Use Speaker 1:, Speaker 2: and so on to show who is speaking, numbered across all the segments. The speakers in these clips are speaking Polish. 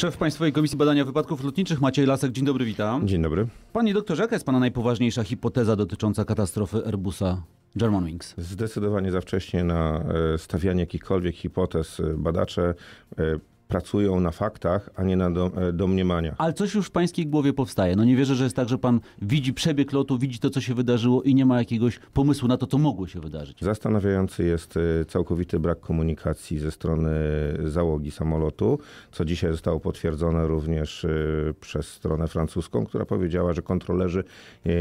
Speaker 1: Szef Państwowej Komisji Badania Wypadków Lotniczych Maciej Lasek, dzień dobry, witam. Dzień dobry. Panie doktorze, jaka jest Pana najpoważniejsza hipoteza dotycząca katastrofy Airbusa
Speaker 2: Germanwings? Zdecydowanie za wcześnie na e, stawianie jakichkolwiek hipotez. E, badacze e, pracują na faktach, a nie na e, domniemaniach.
Speaker 1: Ale coś już w pańskiej głowie powstaje. No nie wierzę, że jest tak, że pan widzi przebieg lotu, widzi to, co się wydarzyło i nie ma jakiegoś pomysłu na to, co mogło się wydarzyć.
Speaker 2: Zastanawiający jest e, całkowity brak komunikacji ze strony załogi samolotu, co dzisiaj zostało potwierdzone również e, przez stronę francuską, która powiedziała, że kontrolerzy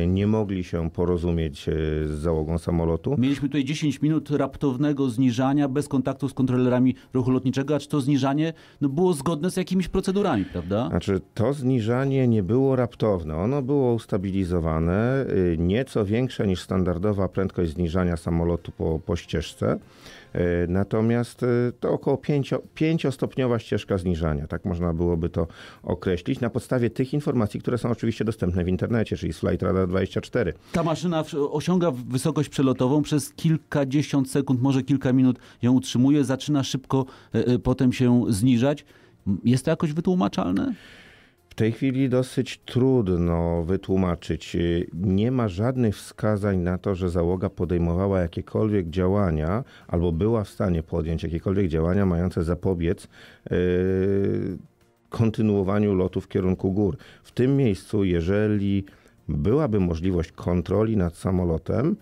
Speaker 2: nie mogli się porozumieć z załogą samolotu.
Speaker 1: Mieliśmy tutaj 10 minut raptownego zniżania bez kontaktu z kontrolerami ruchu lotniczego, a czy to zniżanie no było zgodne z jakimiś procedurami, prawda?
Speaker 2: Znaczy to zniżanie nie było raptowne. Ono było ustabilizowane, y, nieco większe niż standardowa prędkość zniżania samolotu po, po ścieżce. E, natomiast e, to około pięcio, pięciostopniowa ścieżka zniżania, tak można byłoby to określić, na podstawie tych informacji, które są oczywiście dostępne w internecie, czyli z Flight Radar 24.
Speaker 1: Ta maszyna osiąga wysokość przelotową, przez kilkadziesiąt sekund, może kilka minut ją utrzymuje, zaczyna szybko e, potem się zniżać. Jest to jakoś wytłumaczalne?
Speaker 2: W tej chwili dosyć trudno wytłumaczyć. Nie ma żadnych wskazań na to, że załoga podejmowała jakiekolwiek działania albo była w stanie podjąć jakiekolwiek działania mające zapobiec yy, kontynuowaniu lotu w kierunku gór. W tym miejscu, jeżeli byłaby możliwość kontroli nad samolotem,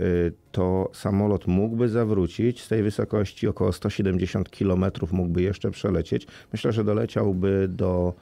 Speaker 2: Y, to samolot mógłby zawrócić z tej wysokości około 170 km mógłby jeszcze przelecieć. Myślę, że doleciałby do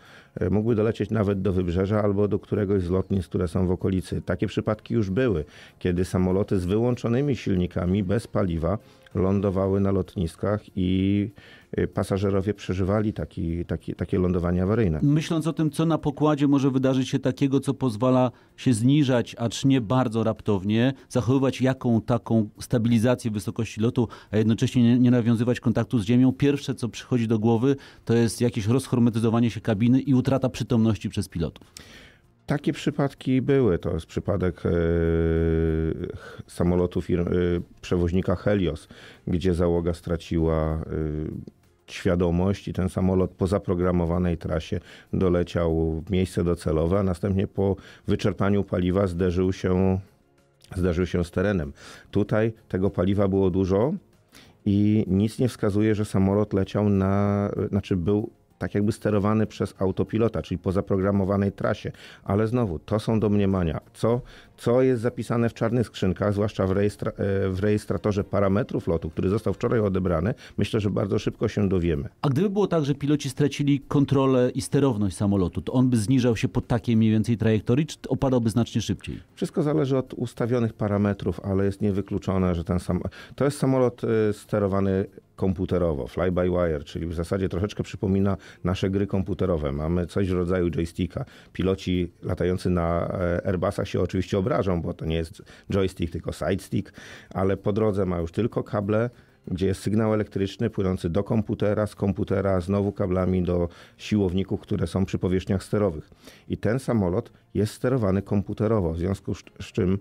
Speaker 2: y, mógłby dolecieć nawet do wybrzeża albo do któregoś z lotnic, które są w okolicy. Takie przypadki już były, kiedy samoloty z wyłączonymi silnikami bez paliwa lądowały na lotniskach i y, pasażerowie przeżywali taki, taki, takie lądowanie awaryjne.
Speaker 1: Myśląc o tym, co na pokładzie może wydarzyć się takiego, co pozwala się zniżać, acz nie bardzo raptownie, zachowywać jaką taką stabilizację wysokości lotu, a jednocześnie nie, nie nawiązywać kontaktu z ziemią, pierwsze, co przychodzi do głowy, to jest jakieś rozhormetyzowanie się kabiny i utrata przytomności przez pilotów.
Speaker 2: Takie przypadki były. To jest przypadek e, samolotu e, przewoźnika Helios, gdzie załoga straciła e, świadomość i ten samolot po zaprogramowanej trasie doleciał w miejsce docelowe, a następnie po wyczerpaniu paliwa zderzył się, zderzył się z terenem. Tutaj tego paliwa było dużo i nic nie wskazuje, że samolot leciał na, znaczy był tak jakby sterowany przez autopilota, czyli po zaprogramowanej trasie. Ale znowu, to są domniemania. Co, co jest zapisane w czarnych skrzynkach, zwłaszcza w, rejestra e, w rejestratorze parametrów lotu, który został wczoraj odebrany, myślę, że bardzo szybko się dowiemy.
Speaker 1: A gdyby było tak, że piloci stracili kontrolę i sterowność samolotu, to on by zniżał się po takiej mniej więcej trajektorii, czy opadałby znacznie szybciej?
Speaker 2: Wszystko zależy od ustawionych parametrów, ale jest niewykluczone, że ten sam... To jest samolot e, sterowany komputerowo, fly-by-wire, czyli w zasadzie troszeczkę przypomina nasze gry komputerowe. Mamy coś w rodzaju joysticka. Piloci latający na e, Airbusach się oczywiście obrażą, bo to nie jest joystick, tylko side stick, ale po drodze ma już tylko kable, gdzie jest sygnał elektryczny płynący do komputera, z komputera znowu kablami do siłowników, które są przy powierzchniach sterowych. I ten samolot jest sterowany komputerowo, w związku z czym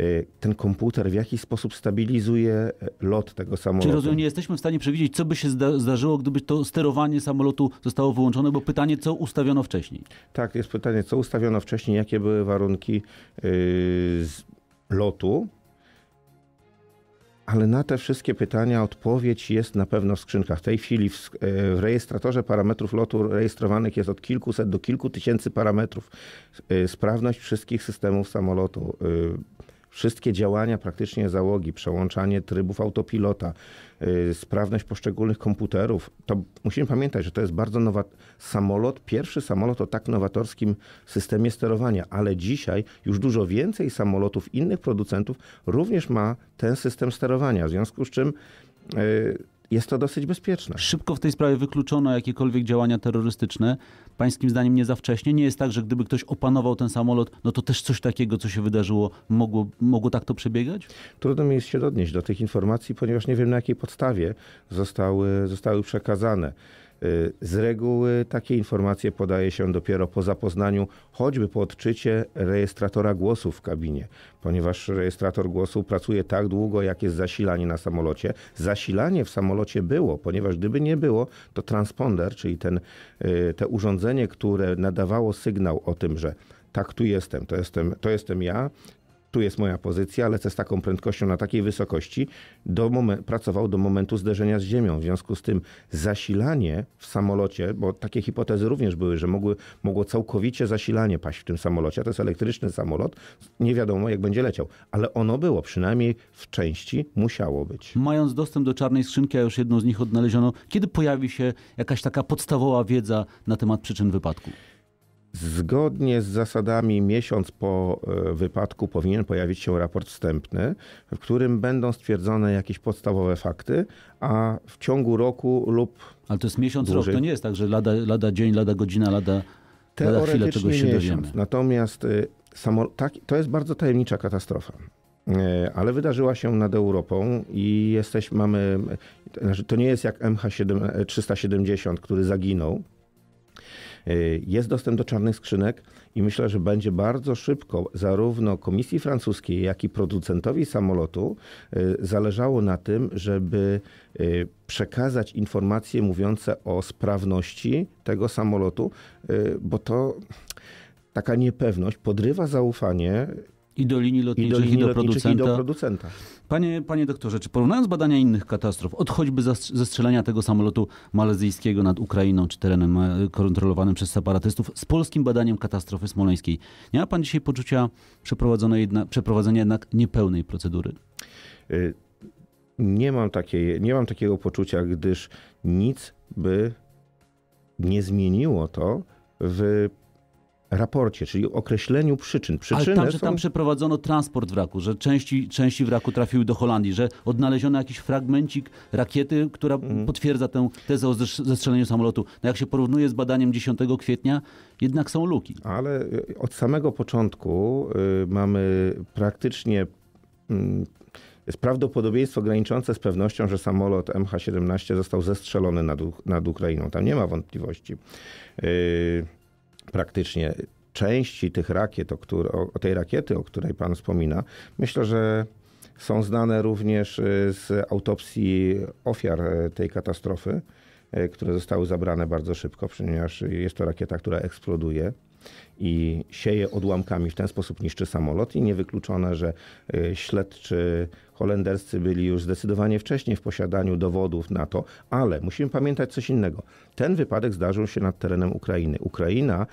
Speaker 2: Y, ten komputer w jakiś sposób stabilizuje e, lot tego samolotu. Czyli rozumiem,
Speaker 1: nie jesteśmy w stanie przewidzieć, co by się zdarzyło, gdyby to sterowanie samolotu zostało wyłączone, bo pytanie,
Speaker 2: co ustawiono wcześniej. Tak, jest pytanie, co ustawiono wcześniej, jakie były warunki yy, lotu. Ale na te wszystkie pytania odpowiedź jest na pewno w skrzynkach. W tej chwili w, e, w, rejestratorze parametrów lotu rejestrowanych jest od kilkuset do kilku tysięcy parametrów. E, sprawność wszystkich systemów samolotu y, Wszystkie działania praktycznie załogi, przełączanie trybów autopilota, y, sprawność poszczególnych komputerów, to musimy pamiętać, że to jest bardzo nowa samolot, pierwszy samolot o tak nowatorskim systemie sterowania, ale dzisiaj już dużo więcej samolotów innych producentów również ma ten system sterowania, w związku z czym yy, jest to dosyć bezpieczne. Szybko w tej sprawie wykluczono jakiekolwiek działania terrorystyczne.
Speaker 1: Pańskim zdaniem nie za wcześnie? Nie jest tak, że gdyby ktoś opanował ten samolot, no to też coś takiego, co się wydarzyło,
Speaker 2: mogło, mogło tak to przebiegać? Trudno mi jest się odnieść do tych informacji, ponieważ nie wiem na jakiej podstawie zostały, zostały przekazane. Y, z reguły takie informacje podaje się dopiero po zapoznaniu, choćby po odczycie rejestratora głosu w kabinie, ponieważ rejestrator głosu pracuje tak długo, jak jest zasilanie na samolocie. Zasilanie w samolocie było, ponieważ gdyby nie było, to transponder, czyli ten, y, te urządzenie, które nadawało sygnał o tym, że tak, tu jestem, to jestem, to jestem ja, tu jest moja pozycja, lecę z taką prędkością na takiej wysokości, do momen- pracował do momentu zderzenia z ziemią. W związku z tym zasilanie w samolocie, bo takie hipotezy również były, że mogły, mogło całkowicie zasilanie paść w tym samolocie, to jest elektryczny samolot, nie wiadomo jak będzie leciał, ale ono było, przynajmniej w części musiało być. Mając dostęp do czarnej
Speaker 1: skrzynki, a już jedną z nich odnaleziono, kiedy pojawi się jakaś taka podstawowa wiedza na temat przyczyn wypadku?
Speaker 2: Zgodnie z zasadami miesiąc po e, wypadku powinien pojawić się raport wstępny, w którym będą stwierdzone jakieś podstawowe fakty, a w ciągu roku lub. Ale to jest miesiąc, dłużej. rok, to nie jest tak, że lada, lada dzień, lada
Speaker 1: godzina, lada, lada chwila czegoś się miesiąc. dowiemy.
Speaker 2: Natomiast y, samo, tak, to jest bardzo tajemnicza katastrofa e, ale wydarzyła się nad Europą i jesteśmy mamy, znaczy, to nie jest jak MH370, e, który zaginął, Y, jest dostęp do czarnych skrzynek i myślę, że będzie bardzo szybko zarówno Komisji Francuskiej, jak i producentowi samolotu y, zależało na tym, żeby y, przekazać informacje mówiące o sprawności tego samolotu, bo to taka niepewność podrywa zaufanie i
Speaker 1: do linii lotniczych, i do, linii i do, producenta. I do producenta. Panie, panie doktorze, czy porównując badania innych katastrof, od choćby zestrzelenia tego samolotu malezyjskiego nad Ukrainą, czy terenem e, kontrolowanym przez separatystów, z polskim badaniem katastrofy smoleńskiej, nie ma pan dzisiaj poczucia jedna,
Speaker 2: przeprowadzenia jednak niepełnej procedury? Y, nie mam, takiej, nie mam takiego poczucia, gdyż nic by nie zmieniło to w raporcie, czyli określeniu przyczyn. Przyczyny Ale tam, że tam
Speaker 1: przeprowadzono transport wraku, że części, części wraku trafiły do Holandii, że odnaleziono jakiś fragmencik rakiety, która mm. potwierdza tę tezę o zestrzeleniu samolotu. No jak się porównuje z badaniem 10
Speaker 2: kwietnia, jednak są luki. Ale y, od samego początku y, mamy praktycznie... Y, jest prawdopodobieństwo graniczące z pewnością, że samolot MH17 został zestrzelony nad, nad Ukrainą. Tam nie ma wątpliwości. Y, praktycznie części tych rakiet, o, który, o tej rakiety, o której pan wspomina, myślę, że są znane również y, z autopsji ofiar y, tej katastrofy, y, które zostały zabrane bardzo szybko, ponieważ jest to rakieta, która eksploduje i sieje odłamkami, w ten sposób niszczy samolot i niewykluczone, że y, śledczy holenderscy byli już zdecydowanie wcześniej w posiadaniu dowodów na to, ale musimy pamiętać coś innego. Ten wypadek zdarzył się nad terenem Ukrainy. Ukraina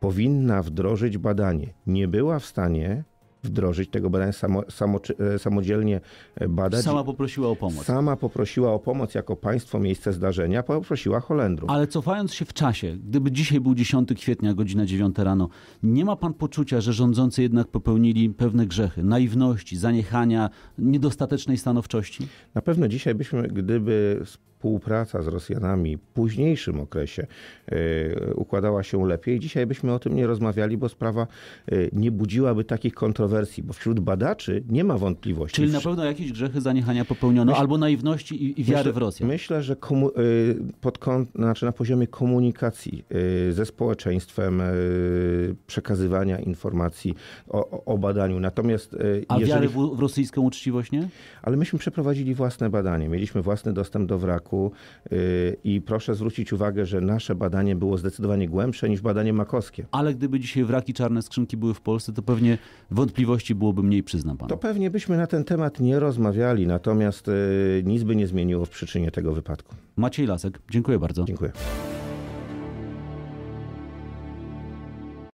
Speaker 2: powinna wdrożyć badanie. Nie była w stanie wdrożyć tego badania, samo, samo, e, samodzielnie e, badać. Sama
Speaker 1: poprosiła o pomoc.
Speaker 2: Sama poprosiła o pomoc jako państwo miejsce zdarzenia, poprosiła Holendrów.
Speaker 1: Ale cofając się w czasie, gdyby dzisiaj był 10 kwietnia, godzina 9 rano, nie ma pan poczucia, że rządzący jednak popełnili pewne grzechy, naiwności, zaniechania, niedostatecznej stanowczości? Na pewno dzisiaj byśmy,
Speaker 2: gdyby współpraca z Rosjanami w późniejszym okresie e, układała się lepiej. Dzisiaj byśmy o tym nie rozmawiali, bo sprawa e, nie budziłaby takich kontrowersji, bo wśród badaczy nie ma wątpliwości. Czyli na
Speaker 1: pewno jakieś grzechy zaniechania popełniono, myślę, albo naiwności i, i wiary myślę, w Rosję.
Speaker 2: Myślę, że komu- e, pod kąt, znaczy na poziomie komunikacji ze społeczeństwem, przekazywania informacji o, o badaniu. Natomiast A jeżeli... wiary w, w rosyjską uczciwość, nie? Ale myśmy przeprowadzili własne badanie, mieliśmy własny dostęp do wraku roku y, i proszę zwrócić uwagę, że nasze badanie było zdecydowanie głębsze niż badanie makowskie. Ale gdyby dzisiaj wraki czarne skrzynki były w Polsce, to pewnie wątpliwości
Speaker 1: byłoby mniej, przyznam panu. To
Speaker 2: pewnie byśmy na ten temat nie rozmawiali, natomiast y, nic by nie zmieniło w przyczynie tego wypadku. Maciej Lasek, dziękuję bardzo. Dziękuję.